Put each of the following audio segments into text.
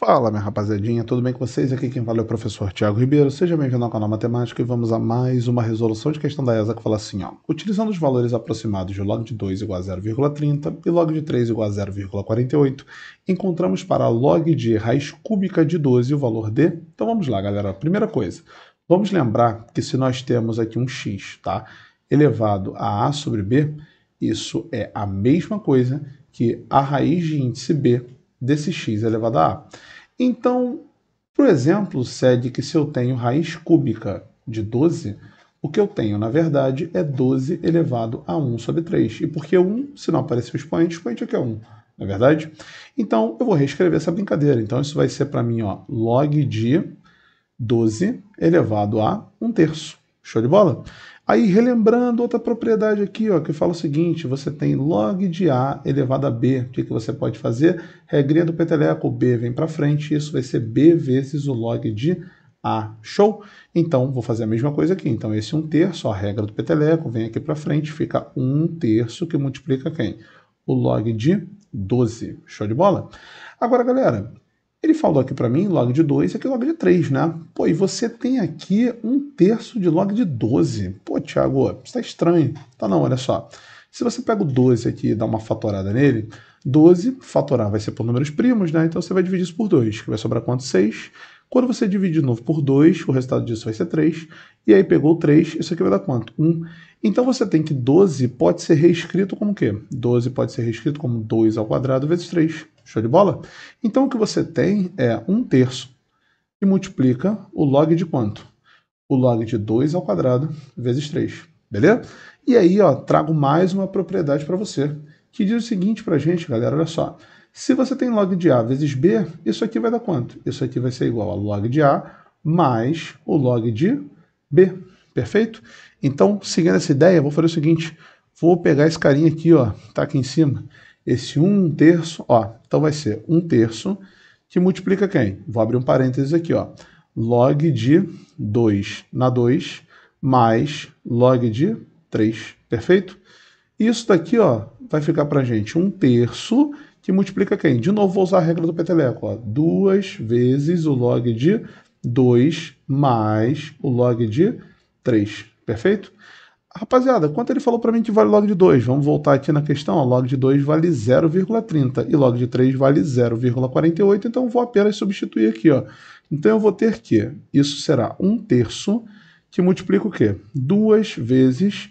Fala, minha rapaziadinha, tudo bem com vocês? Aqui quem fala é o professor Tiago Ribeiro. Seja bem-vindo ao canal Matemática e vamos a mais uma resolução de questão da ESA que fala assim, ó. Utilizando os valores aproximados de log de 2 igual a 0,30 e log de 3 igual a 0,48, encontramos para log de raiz cúbica de 12 o valor d. Então vamos lá, galera. Primeira coisa, vamos lembrar que se nós temos aqui um x, tá? Elevado a a sobre b, isso é a mesma coisa que a raiz de índice b desse x elevado a a. Então, por exemplo, cede que se eu tenho raiz cúbica de 12, o que eu tenho, na verdade, é 12 elevado a 1 sobre 3. E porque 1, se não aparecer o expoente, o expoente aqui é 1, não é verdade? Então, eu vou reescrever essa brincadeira. Então, isso vai ser para mim ó, log de 12 elevado a 1 terço. Show de bola? Aí, relembrando outra propriedade aqui, ó, que fala o seguinte: você tem log de A elevado a B. O que, que você pode fazer? Regrinha do peteleco, B vem para frente, isso vai ser B vezes o log de A. Show? Então, vou fazer a mesma coisa aqui. Então, esse 1 terço, a regra do peteleco, vem aqui para frente, fica 1 terço que multiplica quem? O log de 12. Show de bola? Agora, galera, ele falou aqui para mim log de 2 e aqui log de 3, né? Pô, e você tem aqui um terço de log de 12. Pô, Tiago, isso tá estranho. Tá não, olha só. Se você pega o 12 aqui e dá uma fatorada nele, 12, fatorar vai ser por números primos, né? Então você vai dividir isso por 2, que vai sobrar quanto? 6. Quando você divide de novo por 2, o resultado disso vai ser 3. E aí pegou 3, isso aqui vai dar quanto? 1. Um. Então você tem que 12 pode ser reescrito como o quê? 12 pode ser reescrito como 2 ao quadrado vezes 3. Show de bola? Então o que você tem é 1 terço que multiplica o log de quanto? O log de 2 ao quadrado vezes 3. Beleza? E aí, ó, trago mais uma propriedade para você, que diz o seguinte para a gente, galera, olha só. Se você tem log de A vezes B, isso aqui vai dar quanto? Isso aqui vai ser igual a log de A mais o log de B, perfeito? Então, seguindo essa ideia, vou fazer o seguinte, vou pegar esse carinha aqui, ó, tá aqui em cima, esse 1 terço, ó, então vai ser 1 terço, que multiplica quem? Vou abrir um parênteses aqui, ó, log de 2 na 2 mais log de 3, perfeito? Isso daqui, ó, vai ficar para gente um terço, que multiplica quem? De novo, vou usar a regra do peteleco. Ó. Duas vezes o log de 2 mais o log de 3. Perfeito? Rapaziada, quanto ele falou para mim que vale log de 2? Vamos voltar aqui na questão. Ó. Log de 2 vale 0,30 e log de 3 vale 0,48. Então, vou apenas substituir aqui. Ó. Então, eu vou ter que isso será um terço que multiplica o quê? 2 vezes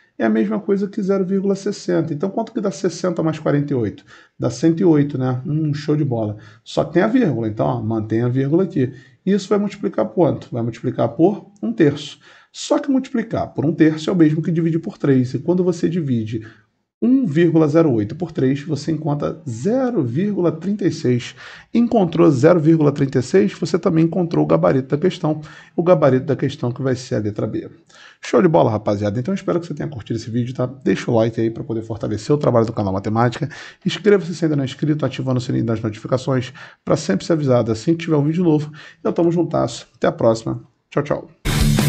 é a mesma coisa que 0,60. Então quanto que dá 60 mais 48? Dá 108, né? Um show de bola. Só tem a vírgula, então ó, mantém a vírgula aqui. Isso vai multiplicar por quanto? Vai multiplicar por um terço. Só que multiplicar por um terço é o mesmo que dividir por 3. E quando você divide 1,08 por 3, você encontra 0,36. Encontrou 0,36, você também encontrou o gabarito da questão. O gabarito da questão que vai ser a letra B. Show de bola, rapaziada. Então espero que você tenha curtido esse vídeo, tá? Deixa o like aí para poder fortalecer o trabalho do canal Matemática. Inscreva-se se ainda não é inscrito, ativando o sininho das notificações para sempre ser avisado assim que tiver um vídeo novo. Então tamo juntas. Até a próxima. Tchau, tchau.